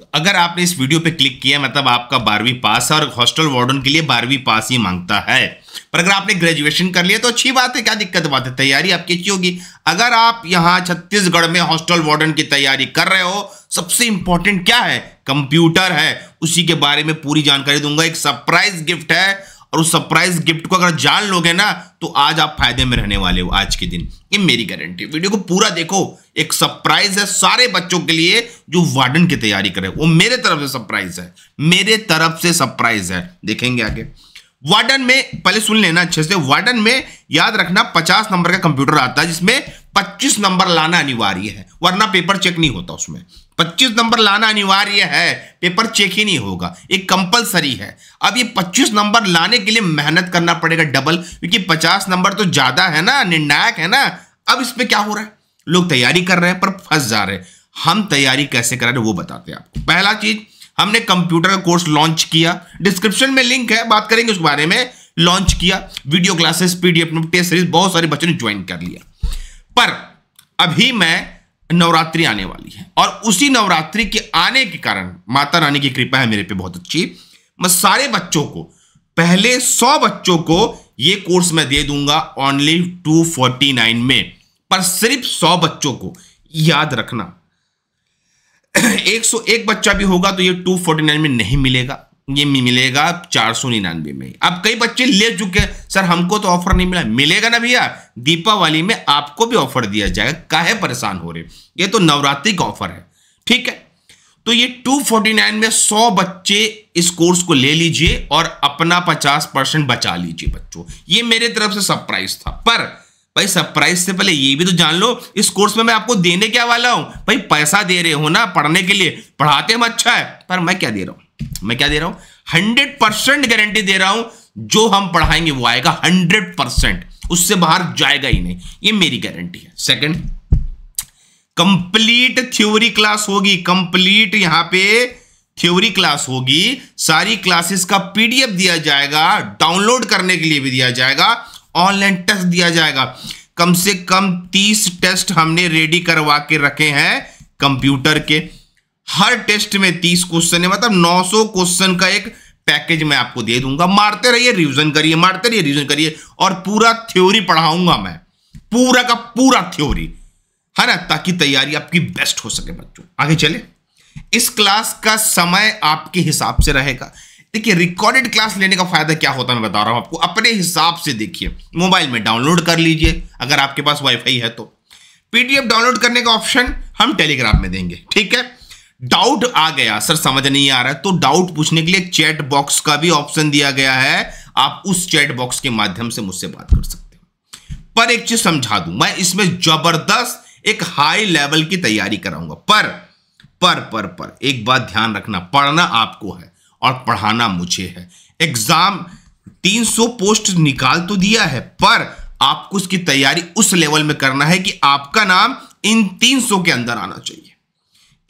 तो अगर आपने इस वीडियो पे क्लिक किया मतलब आपका बारहवीं पास है और हॉस्टल वार्डन के लिए बारहवीं पास ही मांगता है पर अगर आपने ग्रेजुएशन कर लिया तो अच्छी बात है क्या दिक्कत बात है तैयारी आपकी अच्छी होगी अगर आप यहाँ छत्तीसगढ़ में हॉस्टल वार्डन की तैयारी कर रहे हो सबसे इंपॉर्टेंट क्या है कंप्यूटर है उसी के बारे में पूरी जानकारी दूंगा एक सरप्राइज गिफ्ट है और उस सरप्राइज गिफ्ट को अगर जान लोगे ना तो आज आप फायदे में रहने वाले हो आज के दिन ये मेरी गारंटी वीडियो को पूरा देखो एक सरप्राइज है सारे बच्चों के लिए जो वार्डन की तैयारी करे वो मेरे तरफ से सरप्राइज है मेरे तरफ से सरप्राइज है देखेंगे आगे वार्डन में पहले सुन लेना अच्छे से वार्डन में याद रखना पचास नंबर का कंप्यूटर आता है जिसमें पच्चीस नंबर लाना अनिवार्य है वरना पेपर चेक नहीं होता उसमें पच्चीस नंबर लाना अनिवार्य है पेपर चेक ही नहीं होगा एक कंपलसरी है अब ये पच्चीस नंबर लाने के लिए मेहनत करना पड़ेगा डबल क्योंकि पचास नंबर तो ज़्यादा है ना निर्णायक है ना अब इसमें क्या हो रहा है लोग तैयारी कर रहे हैं पर फंस जा रहे हैं हम तैयारी कैसे कर रहे हैं वो बताते हैं आपको पहला चीज़ हमने कंप्यूटर का कोर्स लॉन्च किया डिस्क्रिप्शन में लिंक है बात करेंगे उस बारे में लॉन्च किया video classes PDF test series बहुत सारे बच्चों ने ज्वाइन कर लिया पर अभी मैं नवरात्रि आने वाली है और उसी नवरात्रि के आने के कारण माता रानी की कृपा है मेरे पे बहुत अच्छी मैं सारे बच्चों को पहले सौ बच्चों को ये कोर्स मैं दे दूंगा ओनली टू फोर्टी नाइन में पर सिर्फ सौ बच्चों को याद रखना एक सौ एक बच्चा भी होगा तो ये टू फोर्टी नाइन में नहीं मिलेगा ये मिलेगा चार सौ निन्यानवे में अब कई बच्चे ले चुके हैं सर हमको तो ऑफर नहीं मिला मिलेगा ना भैया दीपावली में आपको भी ऑफर दिया जाएगा काहे परेशान हो रहे ये तो नवरात्रि का ऑफर है ठीक है तो ये 249 में 100 बच्चे इस कोर्स को ले लीजिए और अपना 50 परसेंट बचा लीजिए बच्चों ये मेरे तरफ से सरप्राइज था पर भाई सरप्राइज से पहले ये भी तो जान लो इस कोर्स में मैं आपको देने क्या वाला हूं भाई पैसा दे रहे हो ना पढ़ने के लिए पढ़ाते हम अच्छा है पर मैं क्या दे रहा हूं मैं क्या दे रहा हूं हंड्रेड परसेंट गारंटी दे रहा हूं जो हम पढ़ाएंगे वो आएगा हंड्रेड परसेंट उससे बाहर जाएगा ही नहीं ये मेरी गारंटी है सेकंड कंप्लीट थ्योरी क्लास होगी कंप्लीट यहां पे थ्योरी क्लास होगी सारी क्लासेस का पीडीएफ दिया जाएगा डाउनलोड करने के लिए भी दिया जाएगा ऑनलाइन टेस्ट दिया जाएगा कम से कम तीस टेस्ट हमने रेडी करवा के रखे हैं कंप्यूटर के हर टेस्ट में तीस क्वेश्चन है मतलब 900 क्वेश्चन का एक पैकेज मैं आपको दे दूंगा मारते रहिए रिवीजन करिए मारते रहिए रिवीजन करिए और पूरा थ्योरी पढ़ाऊंगा मैं पूरा का पूरा थ्योरी है ना ताकि तैयारी आपकी बेस्ट हो सके बच्चों आगे चले इस क्लास का समय आपके हिसाब से रहेगा देखिए रिकॉर्डेड क्लास लेने का फायदा क्या होता है मैं बता रहा हूं आपको अपने हिसाब से देखिए मोबाइल में डाउनलोड कर लीजिए अगर आपके पास वाईफाई है तो पीडीएफ डाउनलोड करने का ऑप्शन हम टेलीग्राम में देंगे ठीक है डाउट आ गया सर समझ नहीं आ रहा है तो डाउट पूछने के लिए चैट बॉक्स का भी ऑप्शन दिया गया है आप उस चैट बॉक्स के माध्यम से मुझसे बात कर सकते हो पर एक चीज समझा दूं मैं इसमें जबरदस्त एक हाई लेवल की तैयारी कराऊंगा पर पर पर पर एक बात ध्यान रखना पढ़ना आपको है और पढ़ाना मुझे है एग्जाम 300 पोस्ट निकाल तो दिया है पर आपको उसकी तैयारी उस लेवल में करना है कि आपका नाम इन 300 के अंदर आना चाहिए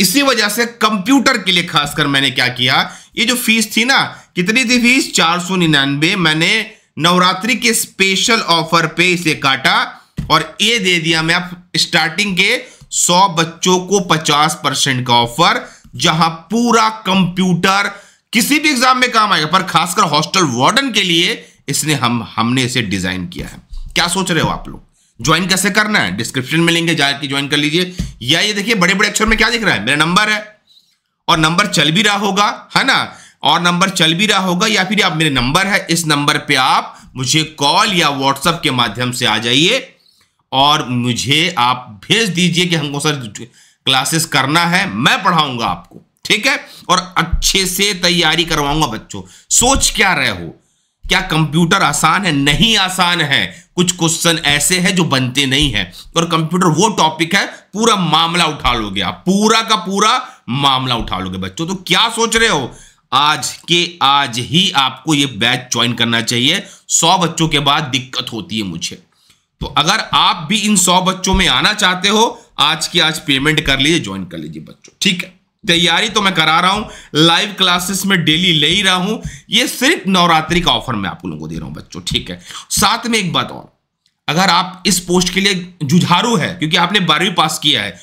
इसी वजह से कंप्यूटर के लिए खासकर मैंने क्या किया ये जो फीस थी ना कितनी थी फीस चार सौ निन्यानवे मैंने नवरात्रि के स्पेशल ऑफर पे इसे काटा और ये दे दिया मैं आप स्टार्टिंग के सौ बच्चों को पचास परसेंट का ऑफर जहां पूरा कंप्यूटर किसी भी एग्जाम में काम आएगा पर खासकर हॉस्टल वार्डन के लिए इसने हम हमने इसे डिजाइन किया है क्या सोच रहे हो आप लोग ज्वाइन कैसे करना है डिस्क्रिप्शन में लेंगे जाकर ज्वाइन कर लीजिए या ये देखिए बड़े बड़े अक्षर में क्या दिख रहा है मेरा नंबर है और नंबर चल भी रहा होगा है ना और नंबर चल भी रहा होगा या फिर आप मेरे नंबर है इस नंबर पे आप मुझे कॉल या व्हाट्सएप के माध्यम से आ जाइए और मुझे आप भेज दीजिए कि हमको सर क्लासेस करना है मैं पढ़ाऊंगा आपको ठीक है और अच्छे से तैयारी करवाऊंगा बच्चों सोच क्या रहे हो क्या कंप्यूटर आसान है नहीं आसान है कुछ क्वेश्चन ऐसे हैं जो बनते नहीं है और कंप्यूटर वो टॉपिक है पूरा मामला उठा लोगे आप पूरा का पूरा मामला उठा लोगे बच्चों तो क्या सोच रहे हो आज के आज ही आपको ये बैच ज्वाइन करना चाहिए सौ बच्चों के बाद दिक्कत होती है मुझे तो अगर आप भी इन सौ बच्चों में आना चाहते हो आज की आज पेमेंट कर लीजिए ज्वाइन कर लीजिए बच्चों ठीक है तैयारी तो मैं करा रहा हूं लाइव क्लासेस में डेली ले ही रहा हूं ये सिर्फ नवरात्रि का ऑफर मैं आप लोगों को दे रहा हूं बच्चों ठीक है साथ में एक बात और अगर आप इस पोस्ट के लिए जुझारू है क्योंकि आपने बारहवीं पास किया है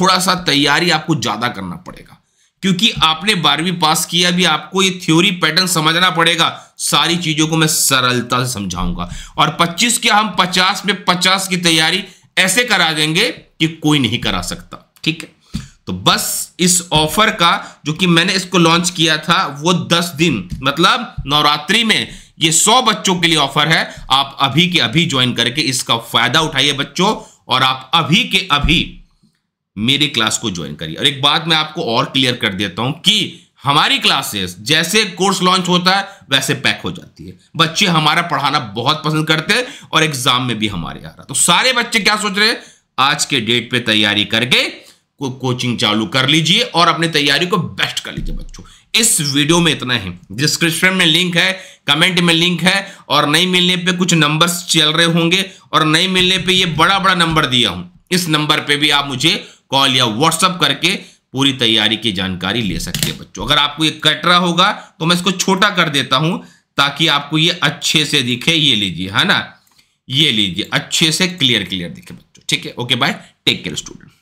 थोड़ा सा तैयारी आपको ज्यादा करना पड़ेगा क्योंकि आपने बारहवीं पास किया भी आपको ये थ्योरी पैटर्न समझना पड़ेगा सारी चीजों को मैं सरलता से समझाऊंगा और 25 के हम 50 में 50 की तैयारी ऐसे करा देंगे कि कोई नहीं करा सकता ठीक है तो बस इस ऑफर का जो कि मैंने इसको लॉन्च किया था वो दस दिन मतलब नवरात्रि में ये सौ बच्चों के लिए ऑफर है आप अभी के अभी ज्वाइन करके इसका फायदा उठाइए बच्चों और आप अभी के अभी मेरे क्लास को ज्वाइन करिए और एक बात मैं आपको और क्लियर कर देता हूं कि हमारी क्लासेस जैसे कोर्स लॉन्च होता है वैसे पैक हो जाती है बच्चे हमारा पढ़ाना बहुत पसंद करते हैं और एग्जाम में भी हमारे आ रहा तो सारे बच्चे क्या सोच रहे हैं आज के डेट पे तैयारी करके को कोचिंग चालू कर लीजिए और अपनी तैयारी को बेस्ट कर लीजिए बच्चों इस वीडियो में इतना ही डिस्क्रिप्शन में लिंक है कमेंट में लिंक है और नहीं मिलने पे कुछ नंबर्स चल रहे होंगे और नहीं मिलने पे ये बड़ा बड़ा नंबर दिया हूं इस नंबर पे भी आप मुझे कॉल या व्हाट्सअप करके पूरी तैयारी की जानकारी ले सकते हैं बच्चों अगर आपको ये कट रहा होगा तो मैं इसको छोटा कर देता हूं ताकि आपको ये अच्छे से दिखे ये लीजिए है ना ये लीजिए अच्छे से क्लियर क्लियर दिखे बच्चों ठीक है okay bye take care student